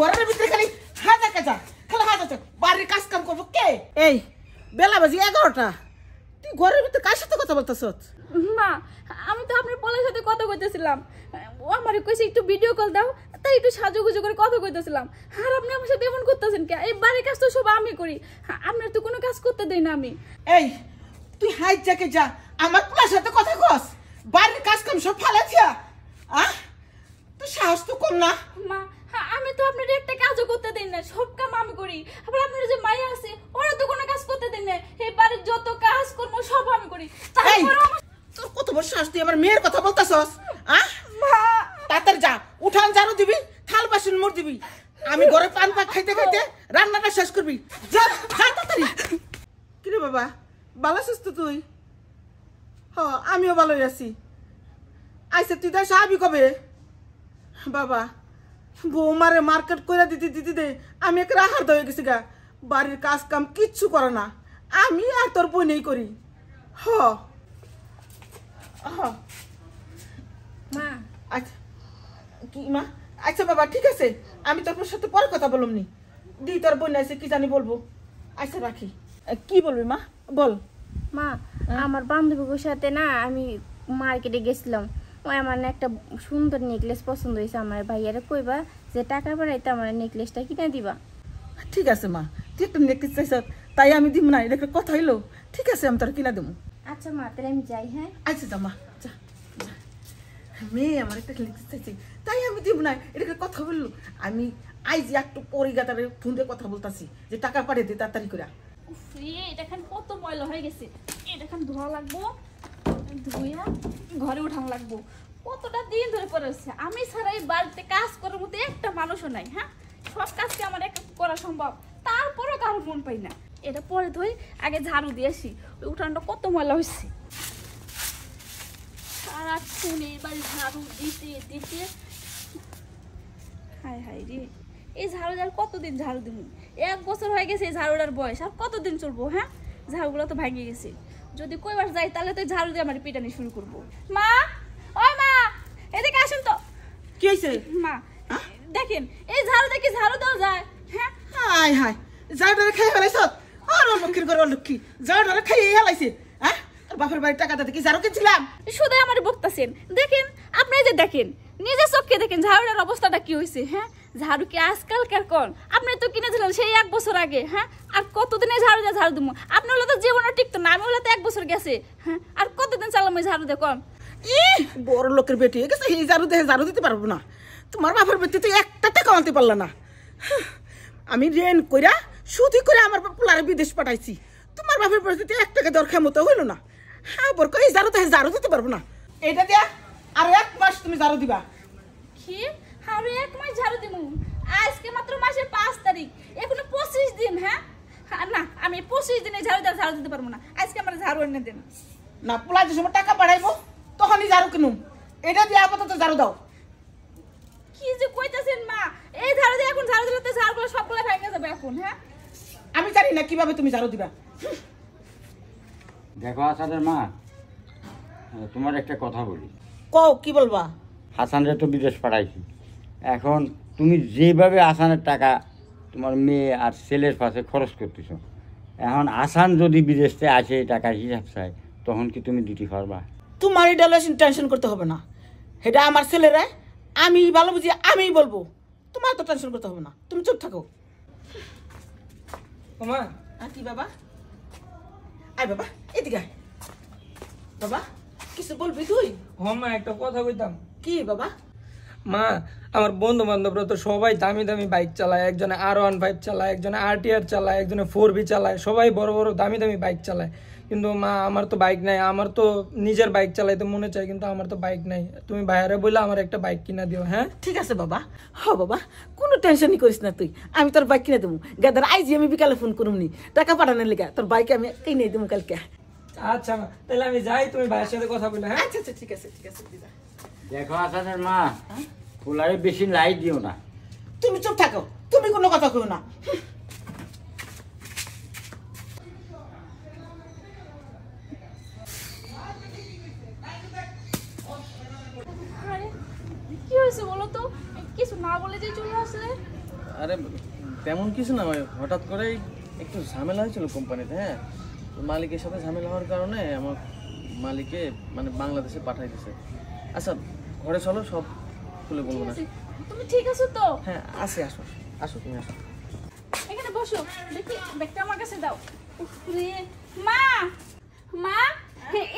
ঘরের ভিতরে খালি হাজা কাজা খালি হাজা বাড়ির কাজ কাম করবো কে এই বেলা বাজি এগারোটা তুই ঘরের ভিতরে কার সাথে কথা বলতেছ মা আমি তো আপনার পোলার সাথে কথা কইতেছিলাম ও আমার কইছে একটু ভিডিও কল দাও তাই একটু সাজুগুজু করে কথা কইতেছিলাম আর আপনি আমার সাথে এমন করতেছেন কে এই বাড়ির কাজ তো সব আমি করি আপনার তো কোনো কাজ করতে দেই না আমি এই তুই হাই যাকে যা আমার পোলার সাথে কথা কস বাড়ির কাজ কাম সব ফালাইছিয়া আহ তো সাহস তো কর না মা আমি তো আপনার একটা কাজও করতে দেই না সব কাম আমি করি আবার আপনার যে মাই আছে ওরা তো কোনো কাজ করতে দেই না এই বাড়ির যত কাজ কর্ম সব আমি করি তারপর তোর কত বড় সাহস তুই আমার মেয়ের কথা বলতাছস আহ মা তাড়াতাড়ি যা উঠান ঝাড়ু দিবি থাল বাসন মোর দিবি আমি ঘরে পান পাক খাইতে খাইতে রান্নাটা শেষ করবি যা যা তাড়াতাড়ি কিরে বাবা ভালো আছিস তুই হ আমিও ভালোই আছি আচ্ছা তুই তাই সাহাবি কবে বাবা বৌমারে মার্কেট করে দিতে দিতে দে আমি এক রাহাত হয়ে গেছি গা বাড়ির কাজ কাম কিচ্ছু করে না আমি আর তোর নেই করি হ মা আচ্ছা কি মা আচ্ছা বাবা ঠিক আছে আমি তোর সাথে পরে কথা বললাম নি দি তোর বোন আছে কি জানি বলবো আচ্ছা রাখি কি বলবি মা বল মা হ্যাঁ? আমার বান্ধবীর সাথে না আমি মার্কেটে গেছিলাম ওই আমার না একটা সুন্দর নেকলেস পছন্দ হয়েছে আমার ভাইয়ারে কইবা যে টাকা বাড়াইতে আমার নেকলেসটা কিনে দিবা ঠিক আছে মা তুই একটা নেকলেস চাইছ তাই আমি দিব না এটা একটা কথা হইলো ঠিক আছে আমি তোর কিনা দেবো আচ্ছা মা তাহলে আমি যাই হ্যাঁ আচ্ছা যা মা যা মেয়ে আমার একটা নেকলেস চাইছে তাই আমি দিব না এটা একটা কথা বললো আমি যে একটু পরে গাতারে ফোন দিয়ে কথা বলতাছি যে টাকা পাঠিয়ে দে তাড়াতাড়ি করে উফ এটা খান কত ময়লা হয়ে গেছে এটা খান ধোয়া লাগবো ঘরে উঠান লাগবো কতটা দিন ধরে পরে হচ্ছে আমি ছাড়া এই বাড়িতে কাজ করার মতো একটা মানুষও নাই হ্যাঁ সব কাজকে আমার এক করা সম্ভব তারপরও কারো মন পাই না এটা পরে ধুই আগে ঝাড়ু দিয়ে আসি ওই উঠানটা কত ময়লা হচ্ছে সারাক্ষণ ঝাড়ু দিতে দিতে হায় হায় রে এই ঝাড়ুদার কতদিন ঝাড়ু দিবি এক বছর হয়ে গেছে এই ঝাড়ুটার বয়স আর কতদিন চলবো হ্যাঁ ঝাড়ুগুলো তো ভাঙিয়ে গেছে যদি কইবার যাই তাহলে তুই ঝাড়ু দিয়ে আমার পিটানি শুরু করব মা ও মা এদিকে আসুন তো কি হইছে মা হ্যাঁ? দেখেন এই ঝাড়ু দেখি ঝাড়ু দাও যায় হ্যাঁ হাই হাই ঝাড়ুটা খাই ফেলাইছ আর লক্ষ্মীর ঘর লক্ষ্মী ঝাড়ুটা খাই ফেলাইছে হ্যাঁ বাপের বাড়ির টাকাটা দেখি ঝাড়ু কিনছিলাম শুধু আমার বকতাছেন দেখেন আপনি যে দেখেন নিজে চোখে দেখেন ঝাড়ুটার অবস্থাটা কি হয়েছে হ্যাঁ ঝাড়ু কি কার কন আপনি তো কিনে কিনেছিলেন সেই এক বছর আগে হ্যাঁ আর কতদিনে ঝাড়ু দিয়ে ঝাড়ু দেবো আপনি হলে তো ঠিক টিকতো না আমি হলে তো এক বছর গেছে হ্যাঁ আর কতদিন চালাম ওই ঝাড়ু দিয়ে কন বড় লোকের বেটি গেছে এই ঝাড়ু দিয়ে ঝাড়ু দিতে পারবো না তোমার বাবার বেটি তো একটা টাকা আনতে পারল না হ্যাঁ, আমি রেন কইরা সুদি করে আমার পোলারে বিদেশ পাঠাইছি তোমার বাপের পরিস্থিতি এক টাকা দরকার মতো হইলো না হ্যাঁ বর কই ঝাড়ু তো ঝাড়ু দিতে পারবো না এটা দিয়া আর এক মাস তুমি ঝাড়ু দিবা কি আর এক মাস ঝাড়ু দিব আজকে মাত্র মাসের পাঁচ তারিখ এখনো পঁচিশ দিন হ্যাঁ, হ্যাঁ না আমি পঁচিশ দিনে ঝাড়ু দিয়ে ঝাড়ু দিতে পারবো না আজকে আমার ঝাড়ু এনে দিন না পোলাইতে সময় টাকা বাড়াইবো তখনই ঝাড়ু কিনুম এটা দিয়ে আপাতত ঝাড়ু দাও কি যে কইতাছেন মা এই ঝাড়ু দিয়ে এখন ঝাড়ু দিলে তো ঝাড়গুলো সবগুলো ভেঙে যাবে এখন হ্যাঁ আমি জানি না কিভাবে তুমি ঝাড়ু দিবা দেখো আসাদের মা তোমার একটা কথা বলি কও কি বলবা হাসানরে তো বিদেশ পাঠাইছি এখন তুমি যেভাবে আসানের টাকা তোমার মেয়ে আর ছেলের পাশে খরচ করতেছ এখন আসান যদি বিদেশ থেকে আসে টাকা হিসাব চাই তখন কি তুমি ডিউটি করবা তোমার এটা টেনশন করতে হবে না সেটা আমার ছেলেরা আমি ভালো বুঝি আমিই বলবো তোমার তো টেনশন করতে হবে না তুমি চুপ থাকো মামা বাবা আয় বাবা এদিকে বাবা কিছু বলবি তুই হ্যাঁ মা একটা কথা বলতাম কি বাবা মা আমার বন্ধু বান্ধবরা তো সবাই দামি দামি বাইক চালায় একজনে আর ওয়ান ফাইভ চালায় একজনে আর টিআর চালায় একজনে ফোর বি চালায় সবাই বড় বড় দামি দামি বাইক চালায় কিন্তু মা আমার তো বাইক নাই আমার তো নিজের বাইক চালাইতে মনে চাই কিন্তু আমার তো বাইক নাই তুমি ভাইয়ারে বলে আমার একটা বাইক কিনা দিও হ্যাঁ ঠিক আছে বাবা হ বাবা কোনো টেনশনই করিস না তুই আমি তোর বাইক কিনে দেবো গাদার আইজি আমি বিকালে ফোন করুম নি টাকা পাঠানোর লেগে তোর বাইক আমি কিনে দেবো কালকে আচ্ছা তাহলে আমি যাই তুমি ভাইয়ের সাথে কথা বলে হ্যাঁ আচ্ছা আচ্ছা ঠিক আছে ঠিক আছে দিদা দেখো আকাশের মা ফুলারে বেশি লাইট দিও না তুমি চুপ থাকো তুমি কোনো কথা কইও না কি হয়েছে বলো তো কিছু না বলে যে চলে আরে তেমন কিছু না হঠাৎ করে একটু ঝামেলা হয়েছিল কোম্পানিতে হ্যাঁ মালিকের সাথে ঝামেলা হওয়ার কারণে আমার মালিকে মানে বাংলাদেশে পাঠাই দিছে আচ্ছা ঘরে চলো সব খুলে বলবো না তুমি ঠিক আছো তো হ্যাঁ আসি আসো আসো তুমি আসো এখানে বসো দেখি ব্যাগটা আমার কাছে দাও মা মা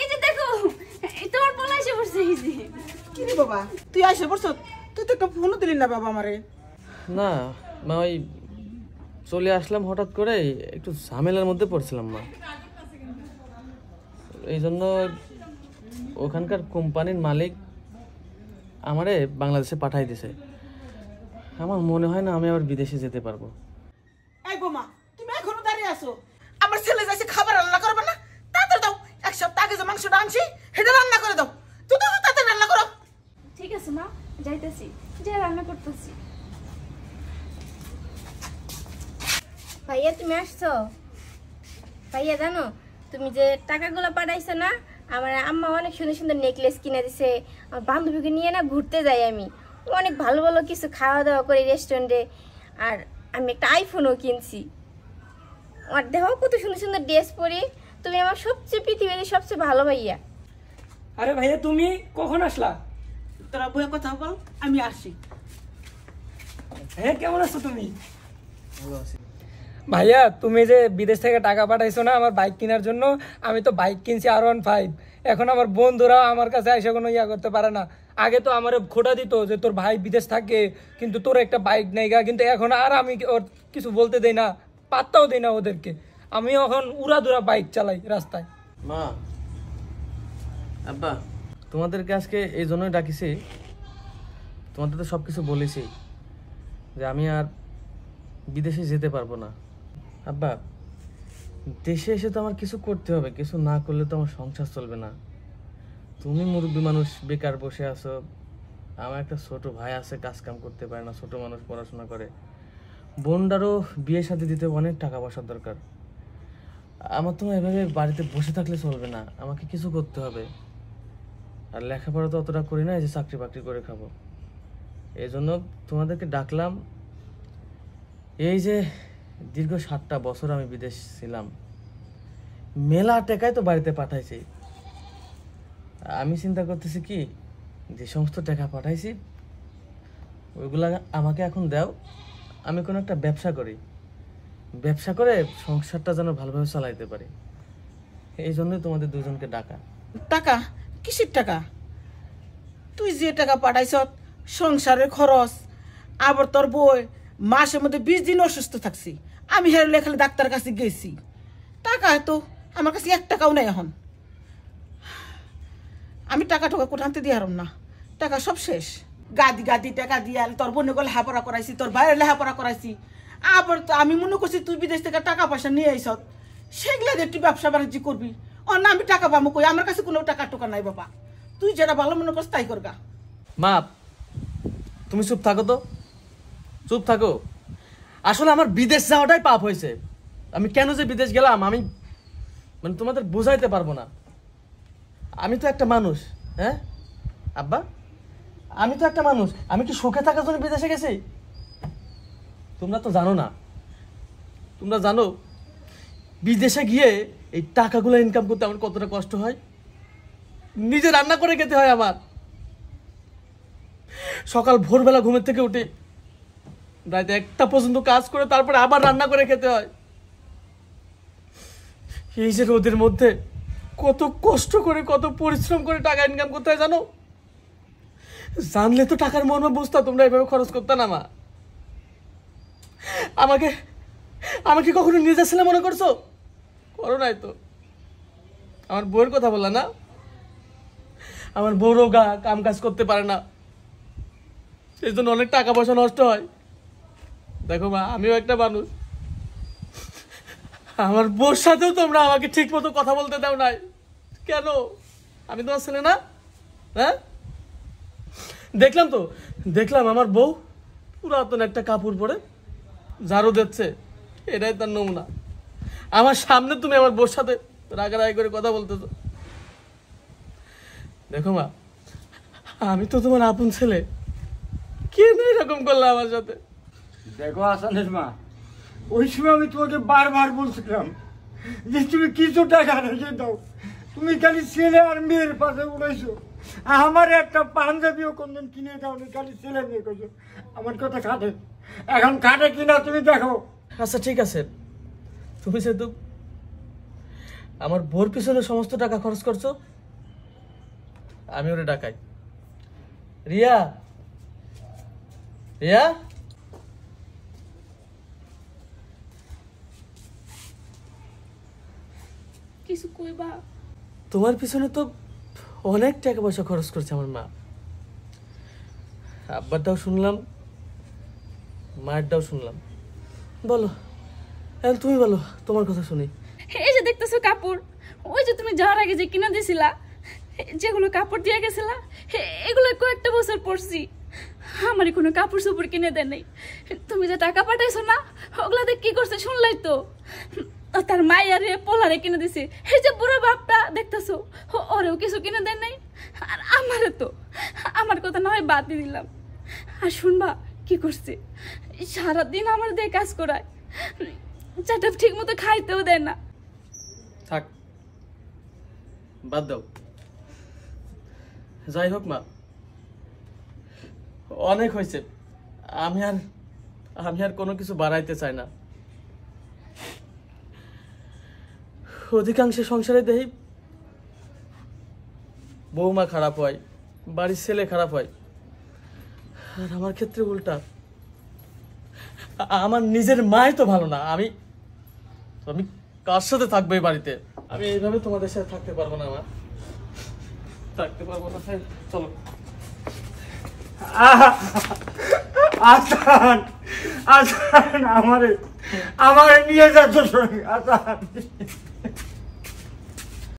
এই যে দেখো তোমার পোলা এসে পড়ছে এই যে কি রে বাবা তুই এসে পড়ছ তুই তো ফোনও দিলি না বাবা আমারে না মা ওই চলে আসলাম হঠাৎ করে একটু ঝামেলার মধ্যে পড়ছিলাম মা এই জন্য ওখানকার কোম্পানির মালিক আমারে বাংলাদেশে পাঠাই দিছে আমার মনে হয় না আমি আবার বিদেশে যেতে পারবো এই বোমা তুমি এখনো দাঁড়িয়ে আছো আমার ছেলে যাইছে খাবার রান্না করবে না তাড়াতাড়ি দাও এক সপ্তাহ আগে যে মাংসটা আনছি সেটা রান্না করে দাও তুমি তাড়াতাড়ি রান্না করো ঠিক আছে মা যাইতেছি যে রান্না করতেছি ভাইয়া তুমি আসছো ভাইয়া জানো তুমি যে টাকাগুলো পাঠাইছো না আমার আম্মা অনেক সুন্দর সুন্দর নেকলেস কিনে দিছে আমার বান্ধবীকে নিয়ে না ঘুরতে যাই আমি অনেক ভালো ভালো কিছু খাওয়া দাওয়া করি রেস্টুরেন্টে আর আমি একটা আইফোনও কিনছি আমার দেখো কত সুন্দর সুন্দর ড্রেস পরি তুমি আমার সবচেয়ে পৃথিবীর সবচেয়ে ভালো ভাইয়া আরে ভাইয়া তুমি কখন আসলা তোরা বইয়ের কথা বল আমি আসি হ্যাঁ কেমন আছো তুমি ভালো আছি ভাইয়া তুমি যে বিদেশ থেকে টাকা পাঠাইছো না আমার বাইক কেনার জন্য আমি তো বাইক কিনছি আর ওয়ান ফাইভ এখন আমার বন্ধুরা আমার কাছে এসে কোনো ইয়া করতে পারে না আগে তো আমার খোটা দিত যে তোর ভাই বিদেশ থাকে কিন্তু তোর একটা বাইক নেই গা কিন্তু এখন আর আমি ওর কিছু বলতে দেই না পাত্তাও দেই না ওদেরকে আমি এখন উড়াদুরা বাইক চালাই রাস্তায় মা আব্বা তোমাদেরকে আজকে এই জন্যই ডাকিছি তোমাদের তো সব কিছু বলেছি যে আমি আর বিদেশে যেতে পারবো না আব্বা দেশে এসে তো আমার কিছু করতে হবে কিছু না করলে তো আমার সংসার চলবে না তুমি মুরব্বী মানুষ বেকার বসে আছো আমার একটা ছোট ভাই আছে কাজ কাম করতে পারে না ছোট মানুষ পড়াশোনা করে বোনটারও বিয়ে সাথে দিতে অনেক টাকা পয়সার দরকার আমার তো এভাবে বাড়িতে বসে থাকলে চলবে না আমাকে কিছু করতে হবে আর লেখাপড়া তো অতটা করি না যে চাকরি বাকরি করে খাবো এই জন্য তোমাদেরকে ডাকলাম এই যে দীর্ঘ সাতটা বছর আমি বিদেশ ছিলাম মেলা টাকায় তো বাড়িতে পাঠাইছি আমি চিন্তা করতেছি কি যে সমস্ত টাকা পাঠাইছি ওইগুলা আমাকে এখন দাও আমি কোনো একটা ব্যবসা করি ব্যবসা করে সংসারটা যেন ভালোভাবে চালাইতে পারি এই জন্যই তোমাদের দুজনকে ডাকা টাকা কিসের টাকা তুই যে টাকা পাঠাইছ সংসারের খরচ আবার তোর বই মাসের মধ্যে বিশ দিন অসুস্থ থাকছি আমি হের লেখালে ডাক্তার কাছে গেছি টাকা তো আমার কাছে এক টাকাও নেই এখন আমি টাকা টাকা কোঠানতে দিয়ে হারম না টাকা সব শেষ গাদি গাদি টাকা দিয়ে তোর বোনে গলে হাঁপড়া করাইছি তোর বাইরে লেহাপড়া করাইছি আবার তো আমি মনে করছি তুই বিদেশ থেকে টাকা পয়সা নিয়ে আইস সেগুলা দিয়ে তুই ব্যবসা বাণিজ্য করবি অন্য আমি টাকা পাবো কই আমার কাছে কোনো টাকা টোকা নাই বাবা তুই যেটা ভালো মনে করছ তাই করগা মা তুমি চুপ থাকো তো চুপ থাকো আসলে আমার বিদেশ যাওয়াটাই পাপ হয়েছে আমি কেন যে বিদেশ গেলাম আমি মানে তোমাদের বোঝাইতে পারবো না আমি তো একটা মানুষ হ্যাঁ আব্বা আমি তো একটা মানুষ আমি কি সুখে থাকার জন্য বিদেশে গেছি তোমরা তো জানো না তোমরা জানো বিদেশে গিয়ে এই টাকাগুলো ইনকাম করতে আমার কতটা কষ্ট হয় নিজে রান্না করে খেতে হয় আমার সকাল ভোরবেলা ঘুমের থেকে উঠে রাত একটা পর্যন্ত কাজ করে তারপরে আবার রান্না করে খেতে হয় এই যে রোদের মধ্যে কত কষ্ট করে কত পরিশ্রম করে টাকা ইনকাম করতে হয় জানো জানলে তো টাকার মর্ম বুঝতা তোমরা এভাবে খরচ করতে না মা আমাকে আমাকে কখনো নিয়ে যাচ্ছিলে মনে করছো করো নাই তো আমার বউয়ের কথা বললা না আমার বউরও গা কাম কাজ করতে পারে না সেই জন্য অনেক টাকা পয়সা নষ্ট হয় দেখো মা আমিও একটা মানুষ আমার বোর সাথেও তোমরা আমাকে ঠিক মতো কথা বলতে দাও নাই কেন আমি তোমার ছেলে না হ্যাঁ দেখলাম তো দেখলাম আমার বউ পুরাতন একটা কাপড় পরে ঝাড়ু দিচ্ছে এটাই তার নমুনা আমার সামনে তুমি আমার বোর সাথে রাগারাগি করে কথা বলতেছ দেখো মা আমি তো তোমার আপন ছেলে কেন এরকম করলাম আমার সাথে দেখো আসানের মা ওই সময় আমি তোমাকে বারবার বলছিলাম যে তুমি কিছু টাকা রেখে দাও তুমি খালি ছেলে আর মেয়ের পাশে উড়াইছো আমার একটা পাঞ্জাবিও কোনদিন কিনে দাও খালি ছেলে মেয়ে করছো আমার কথা খাটে এখন খাটে কিনা তুমি দেখো আচ্ছা ঠিক আছে তুমি সেহেতু আমার বোর পিছনে সমস্ত টাকা খরচ করছো আমি ওরে ডাকাই রিয়া রিয়া কিছু কইবা তোমার পিছনে তো অনেক টাকা পয়সা খরচ করছে আমার মা আব্বারটাও শুনলাম মায়েরটাও শুনলাম বলো এখন তুমি বলো তোমার কথা শুনি এই যে দেখতেছো কাপড় ওই যে তুমি যাওয়ার আগে যে কিনা দিছিলা যেগুলো কাপড় দিয়ে গেছিলা এগুলো কয়েকটা বছর পড়ছি আমার কোনো কাপড় চোপড় কিনে দেয় নাই তুমি যে টাকা পাঠাইছো না ওগুলাতে কি করছে শুনলাই তো তার মায়ের পোলারে কিনে দিছি এই যে বুড়ো বাপটা দেখতেছো ওরেও কিছু কিনে দেন নাই আর আমারও তো আমার কথা না হয় বাদই দিলাম আর শুনবা কি করছে সারাদিন আমার দিয়ে কাজ করায় চাটা ঠিক মতো খাইতেও দেয় না থাক বাদ দাও যাই হোক মা অনেক হয়েছে আমি আর আমি আর কোনো কিছু বাড়াইতে চাই না অধিকাংশ সংসারে দেখি বৌমা খারাপ হয় বাড়ির ছেলে খারাপ হয় আর আমার ক্ষেত্রে উল্টা আমার নিজের মাই তো ভালো না আমি আমি কার সাথে থাকবো এই বাড়িতে আমি এইভাবে তোমাদের সাথে থাকতে পারবো না আমার থাকতে পারবো না চলো আসান আসান আমারে আমারে নিয়ে যাচ্ছ আসান